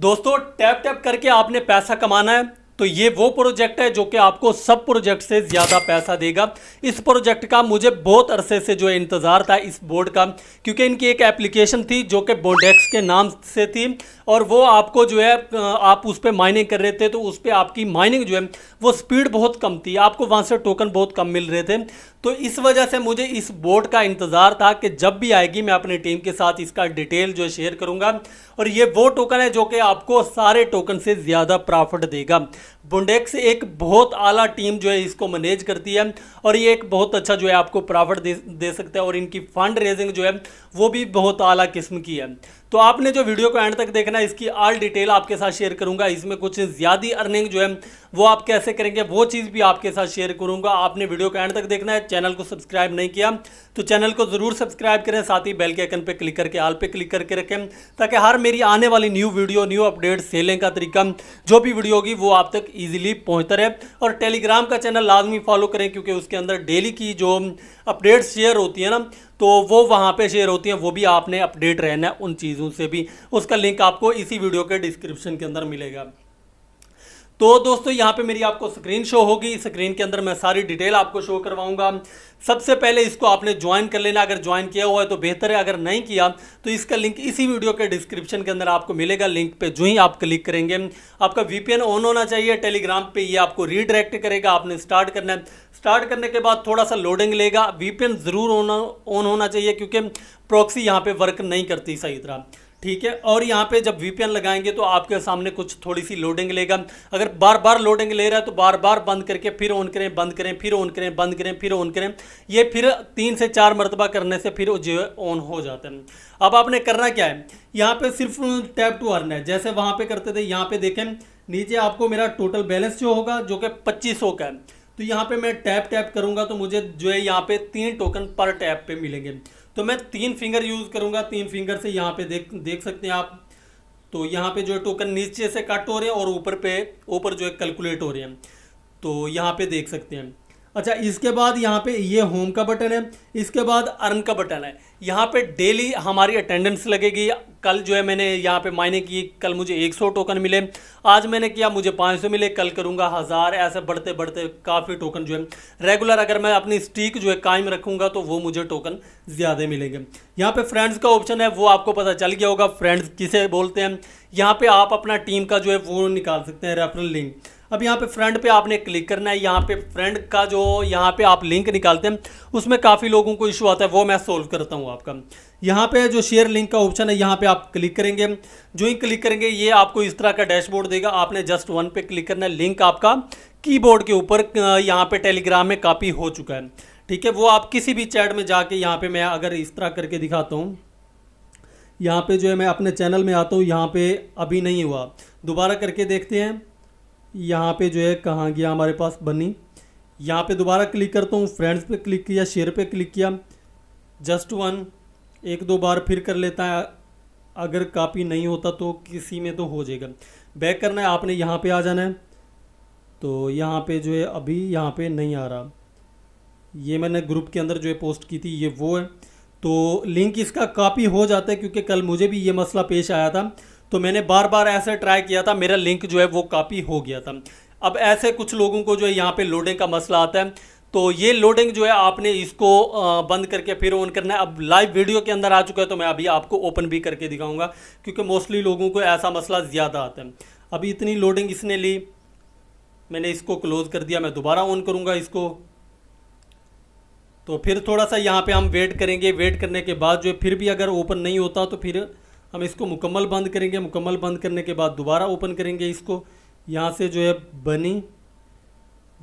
दोस्तों tap tap करके आपने पैसा कमाना है तो ये वो प्रोजेक्ट है जो कि आपको सब प्रोजेक्ट से ज़्यादा पैसा देगा इस प्रोजेक्ट का मुझे बहुत अरसे से जो इंतज़ार था इस बोर्ड का क्योंकि इनकी एक एप्लीकेशन थी जो कि बोडेक्स के नाम से थी और वो आपको जो है आप उस पर माइनिंग कर रहे थे तो उस पर आपकी माइनिंग जो है वो स्पीड बहुत कम थी आपको वहाँ से टोकन बहुत कम मिल रहे थे तो इस वजह से मुझे इस बोर्ड का इंतज़ार था कि जब भी आएगी मैं अपनी टीम के साथ इसका डिटेल जो शेयर करूँगा और ये वो टोकन है जो कि आपको सारे टोकन से ज़्यादा प्रॉफिट देगा बुंडेक्स एक बहुत आला टीम जो है इसको मैनेज करती है और ये एक बहुत अच्छा जो है आपको प्रॉफिट दे, दे सकता है और इनकी फंड रेजिंग जो है वो भी बहुत आला किस्म की है तो आपने जो वीडियो को एंड तक देखना इसकी ऑल डिटेल आपके साथ शेयर करूंगा इसमें कुछ ज़्यादा अर्निंग जो है वो आप कैसे करेंगे वो चीज़ भी आपके साथ शेयर करूंगा आपने वीडियो को एंड तक देखना है चैनल को सब्सक्राइब नहीं किया तो चैनल को ज़रूर सब्सक्राइब करें साथ ही बेल के आइकन पर क्लिक करके आल पे क्लिक करके रखें ताकि हर मेरी आने वाली new video new update selling का तरीका जो भी वीडियो होगी वो आप तक ईजिली पहुँचता रहे और टेलीग्राम का चैनल लाजमी फॉलो करें क्योंकि उसके अंदर डेली की जो अपडेट्स शेयर होती है ना तो वो वहाँ पे शेयर होती हैं वो भी आपने अपडेट रहना है उन चीज़ों से भी उसका लिंक आपको इसी वीडियो के डिस्क्रिप्शन के अंदर मिलेगा तो दोस्तों यहाँ पे मेरी आपको स्क्रीन शो होगी स्क्रीन के अंदर मैं सारी डिटेल आपको शो करवाऊंगा सबसे पहले इसको आपने ज्वाइन कर लेना अगर ज्वाइन किया हुआ है तो बेहतर है अगर नहीं किया तो इसका लिंक इसी वीडियो के डिस्क्रिप्शन के अंदर आपको मिलेगा लिंक पे जो ही आप क्लिक करेंगे आपका वीपीएन ऑन होना चाहिए टेलीग्राम पे ये आपको रीडायरेक्ट करेगा आपने स्टार्ट करना है स्टार्ट करने के बाद थोड़ा सा लोडिंग लेगा वीपीएन ज़रूर ऑन होना चाहिए क्योंकि प्रॉक्सी यहाँ पर वर्क नहीं करती सही तरह ठीक है और यहाँ पे जब वीपीएन लगाएंगे तो आपके सामने कुछ थोड़ी सी लोडिंग लेगा अगर बार बार लोडिंग ले रहा है तो बार बार बंद करके फिर ऑन करें बंद करें फिर ऑन करें बंद करें फिर ऑन करें ये फिर तीन से चार मरतबा करने से फिर जो है ऑन हो जाते हैं अब आपने करना क्या है यहाँ पे सिर्फ टैप टू अर्न है जैसे वहाँ पे करते थे यहाँ पे देखें नीचे आपको मेरा टोटल बैलेंस जो होगा जो कि पच्चीस का है तो यहाँ पे मैं टैप टैप करूँगा तो मुझे जो है यहाँ पे तीन टोकन पर टैप पे मिलेंगे तो मैं तीन फिंगर यूज़ करूंगा तीन फिंगर से यहाँ पे देख देख सकते हैं आप तो यहाँ पे जो है टोकन नीचे से कट हो रहे हैं और ऊपर पे ऊपर जो है कैलकुलेट हो रहे हैं तो यहाँ पे देख सकते हैं अच्छा इसके बाद यहाँ पे ये होम का बटन है इसके बाद अर्न का बटन है यहाँ पे डेली हमारी अटेंडेंस लगेगी कल जो है मैंने यहाँ पे मायने की कल मुझे 100 टोकन मिले आज मैंने किया मुझे 500 मिले कल करूँगा हज़ार ऐसे बढ़ते बढ़ते काफ़ी टोकन जो है रेगुलर अगर मैं अपनी स्टीक जो है कायम रखूँगा तो वो मुझे टोकन ज़्यादा मिलेंगे यहाँ पे फ्रेंड्स का ऑप्शन है वो आपको पता चल गया होगा फ्रेंड्स किसे बोलते हैं यहाँ पर आप अपना टीम का जो है वो निकाल सकते हैं रेफरल लिंक अब यहाँ पे फ्रंट पे आपने क्लिक करना है यहाँ पे फ्रेंड का जो यहाँ पे आप लिंक निकालते हैं उसमें काफ़ी लोगों को इशू आता है वो मैं सोल्व करता हूँ आपका यहाँ पे जो शेयर लिंक का ऑप्शन है यहाँ पे आप क्लिक करेंगे जो ही क्लिक करेंगे ये आपको इस तरह का डैशबोर्ड देगा आपने जस्ट वन पे क्लिक करना है लिंक आपका कीबोर्ड के ऊपर यहाँ पे टेलीग्राम में कापी हो चुका है ठीक है वो आप किसी भी चैट में जाके यहाँ पे मैं अगर इस तरह करके दिखाता हूँ यहाँ पे जो है मैं अपने चैनल में आता हूँ यहाँ पे अभी नहीं हुआ दोबारा करके देखते हैं यहाँ पे जो है कहाँ गया हमारे पास बनी यहाँ पे दोबारा क्लिक करता हूँ फ्रेंड्स पे क्लिक किया शेयर पे क्लिक किया जस्ट वन एक दो बार फिर कर लेता है अगर कापी नहीं होता तो किसी में तो हो जाएगा बैक करना है आपने यहाँ पे आ जाना है तो यहाँ पे जो है अभी यहाँ पे नहीं आ रहा ये मैंने ग्रुप के अंदर जो है पोस्ट की थी ये वो है तो लिंक इसका कापी हो जाता है क्योंकि कल मुझे भी ये मसला पेश आया था तो मैंने बार बार ऐसे ट्राई किया था मेरा लिंक जो है वो कापी हो गया था अब ऐसे कुछ लोगों को जो है यहाँ पे लोडिंग का मसला आता है तो ये लोडिंग जो है आपने इसको बंद करके फिर ऑन करना है अब लाइव वीडियो के अंदर आ चुका है तो मैं अभी आपको ओपन भी करके दिखाऊंगा क्योंकि मोस्टली लोगों को ऐसा मसला ज़्यादा आता है अभी इतनी लोडिंग इसने ली मैंने इसको क्लोज़ कर दिया मैं दोबारा ऑन करूँगा इसको तो फिर थोड़ा सा यहाँ पर हम वेट करेंगे वेट करने के बाद जो फिर भी अगर ओपन नहीं होता तो फिर हम इसको मुकम्मल बंद करेंगे मुकम्मल बंद करने के बाद दोबारा ओपन करेंगे इसको यहाँ से जो है बनी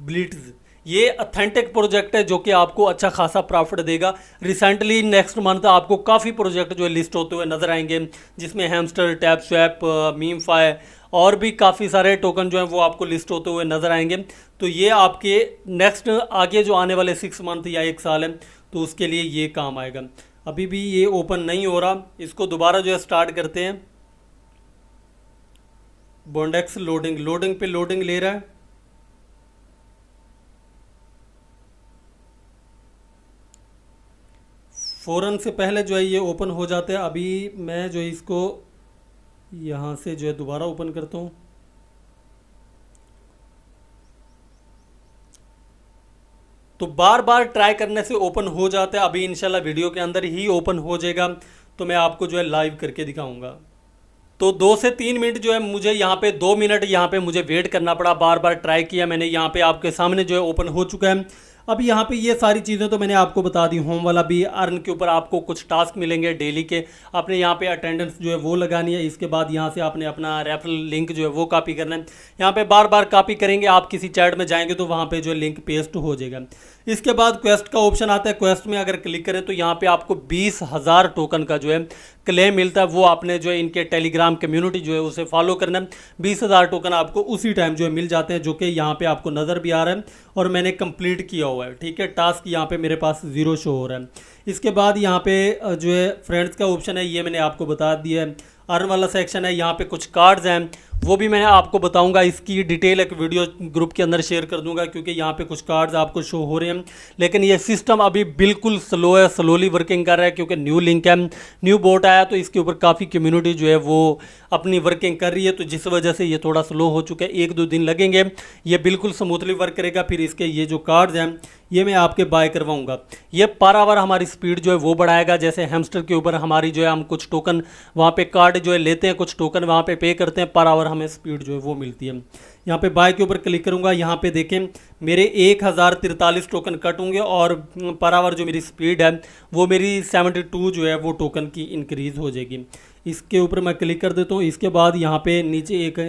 ब्लिट्स ये अथेंटिक प्रोजेक्ट है जो कि आपको अच्छा खासा प्रॉफिट देगा रिसेंटली नेक्स्ट मंथ आपको काफ़ी प्रोजेक्ट जो है लिस्ट होते हुए नजर आएंगे जिसमें Hamster Tapswap Memefi और भी काफ़ी सारे टोकन जो हैं वो आपको लिस्ट होते हुए नज़र आएंगे तो ये आपके नेक्स्ट आगे जो आने वाले सिक्स मंथ या एक साल है तो उसके लिए ये काम आएगा अभी भी ये ओपन नहीं हो रहा इसको दोबारा जो है स्टार्ट करते हैं बॉन्डेक्स लोडिंग लोडिंग पे लोडिंग ले रहा है फ़ौरन से पहले जो है ये ओपन हो जाता है अभी मैं जो इसको यहाँ से जो है दोबारा ओपन करता हूँ तो बार बार ट्राई करने से ओपन हो जाता है अभी इनशाला वीडियो के अंदर ही ओपन हो जाएगा तो मैं आपको जो है लाइव करके दिखाऊंगा तो दो से तीन मिनट जो है मुझे यहाँ पे दो मिनट यहाँ पे मुझे वेट करना पड़ा बार बार ट्राई किया मैंने यहाँ पे आपके सामने जो है ओपन हो चुका है अब यहाँ पे ये सारी चीज़ें तो मैंने आपको बता दी होम वाला भी अर्न के ऊपर आपको कुछ टास्क मिलेंगे डेली के आपने यहाँ पे अटेंडेंस जो है वो लगानी है इसके बाद यहाँ से आपने अपना रेफरल लिंक जो है वो कॉपी करना है यहाँ पे बार बार कॉपी करेंगे आप किसी चैट में जाएंगे तो वहाँ पे जो लिंक पेस्ट हो जाएगा इसके बाद क्वेस्ट का ऑप्शन आता है क्वेस्ट में अगर क्लिक करें तो यहाँ पर आपको बीस हज़ार टोकन का जो है क्लेम मिलता है वो आपने जो है इनके टेलीग्राम कम्युनिटी जो है उसे फॉलो करना है बीस हज़ार टोकन आपको उसी टाइम जो है मिल जाते हैं जो कि यहाँ पर आपको नज़र भी आ रहा है और मैंने कंप्लीट किया हुआ हुआ है ठीक है टास्क यहाँ पे मेरे पास ज़ीरो शो हो रहा है इसके बाद यहाँ पे जो है फ्रेंड्स का ऑप्शन है ये मैंने आपको बता दिया है अर्न वाला सेक्शन है यहाँ पे कुछ कार्ड्स हैं वो भी मैं आपको बताऊंगा इसकी डिटेल एक वीडियो ग्रुप के अंदर शेयर कर दूंगा क्योंकि यहाँ पे कुछ कार्ड्स आपको शो हो रहे हैं लेकिन ये सिस्टम अभी बिल्कुल स्लो है स्लोली वर्किंग कर रहा है क्योंकि न्यू लिंक है न्यू बोर्ड आया तो इसके ऊपर काफ़ी कम्युनिटी जो है वो अपनी वर्किंग कर रही है तो जिस वजह से ये थोड़ा स्लो हो चुका है एक दो दिन लगेंगे ये बिल्कुल स्मूथली वर्क करेगा फिर इसके ये जो कार्ड्स हैं ये मैं आपके बाय करवाऊँगा ये पर आवर हमारी स्पीड जो है वो बढ़ाएगा जैसे हेमस्टर के ऊपर हमारी जो है हम कुछ टोकन वहाँ पे कार्ड जो है लेते हैं कुछ टोकन वहाँ पे पे करते हैं पर आवर हमें स्पीड जो है वो मिलती है यहाँ पे बाय के ऊपर क्लिक करूँगा यहाँ पे देखें मेरे एक हज़ार तिरतालीस टोकन कट होंगे और हम्म, पर आवर जो मेरी स्पीड है वो मेरी सेवेंटी टू जो है वो टोकन की इंक्रीज़ हो जाएगी इसके ऊपर मैं क्लिक कर देता हूँ इसके बाद यहाँ पे नीचे एक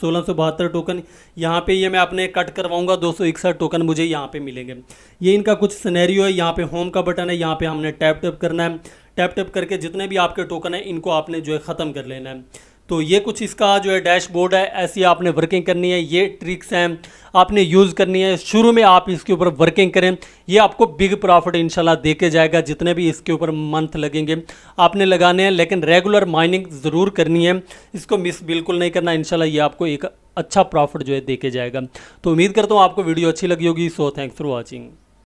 सोलह सौ बहत्तर टोकन यहाँ पे ये यह मैं अपने कट करवाऊँगा दो सौ इकसठ टोकन मुझे यहाँ पे मिलेंगे ये इनका कुछ सिनेरियो है यहाँ पे होम का बटन है यहाँ पे हमने टैप टैप करना है टैप टैप करके जितने भी आपके टोकन है इनको आपने जो है ख़त्म कर लेना है तो ये कुछ इसका जो है डैशबोर्ड है ऐसी आपने वर्किंग करनी है ये ट्रिक्स हैं आपने यूज़ करनी है शुरू में आप इसके ऊपर वर्किंग करें ये आपको बिग प्रॉफिट इन दे के जाएगा जितने भी इसके ऊपर मंथ लगेंगे आपने लगाने हैं लेकिन रेगुलर माइनिंग ज़रूर करनी है इसको मिस बिल्कुल नहीं करना इनशाला ये आपको एक अच्छा प्रॉफिट जो है दे जाएगा तो उम्मीद करता हूँ आपको वीडियो अच्छी लगी होगी सो थैंक्स फॉर वॉचिंग